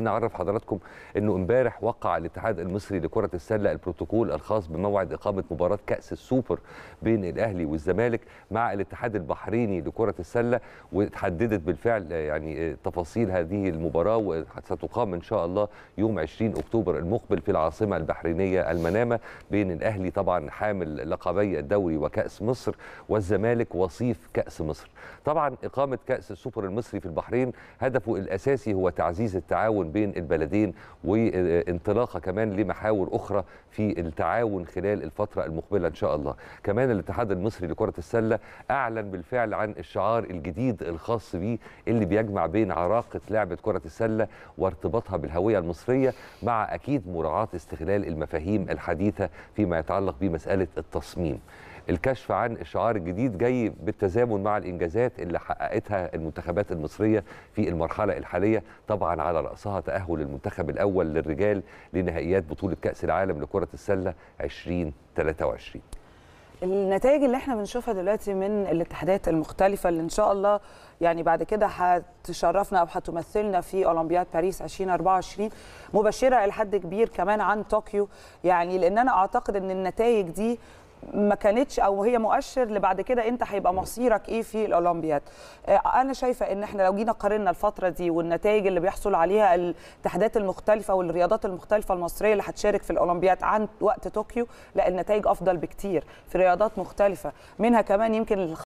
نعرف حضراتكم انه امبارح وقع الاتحاد المصري لكره السله البروتوكول الخاص بموعد اقامه مباراه كاس السوبر بين الاهلي والزمالك مع الاتحاد البحريني لكره السله وتحددت بالفعل يعني تفاصيل هذه المباراه وستقام ان شاء الله يوم 20 اكتوبر المقبل في العاصمه البحرينيه المنامه بين الاهلي طبعا حامل لقبي الدوري وكاس مصر والزمالك وصيف كاس مصر. طبعا اقامه كاس السوبر المصري في البحرين هدفه الاساسي هو تعزيز التعاون التعاون بين البلدين وانطلاقه كمان لمحاور اخرى في التعاون خلال الفتره المقبله ان شاء الله كمان الاتحاد المصري لكره السله اعلن بالفعل عن الشعار الجديد الخاص بيه اللي بيجمع بين عراقه لعبه كره السله وارتباطها بالهويه المصريه مع اكيد مراعاه استغلال المفاهيم الحديثه فيما يتعلق بمساله التصميم الكشف عن الشعار الجديد جاي بالتزامن مع الانجازات اللي حققتها المنتخبات المصريه في المرحله الحاليه طبعا على راسها تاهل المنتخب الاول للرجال لنهائيات بطوله كاس العالم لكره السله 2023 النتائج اللي احنا بنشوفها دلوقتي من الاتحادات المختلفة اللي ان شاء الله يعني بعد كده هتشرفنا او هتمثلنا في اولمبياد باريس 2024 مبشرة الى حد كبير كمان عن طوكيو يعني لان انا اعتقد ان النتائج دي ما كانتش او هي مؤشر لبعد كده انت هيبقى مصيرك ايه في الاولمبياد آه، انا شايفه ان احنا لو جينا قارنا الفتره دي والنتائج اللي بيحصل عليها الاتحادات المختلفه والرياضات المختلفه المصريه اللي هتشارك في الاولمبياد عن وقت طوكيو لا النتائج افضل بكتير في رياضات مختلفه منها كمان يمكن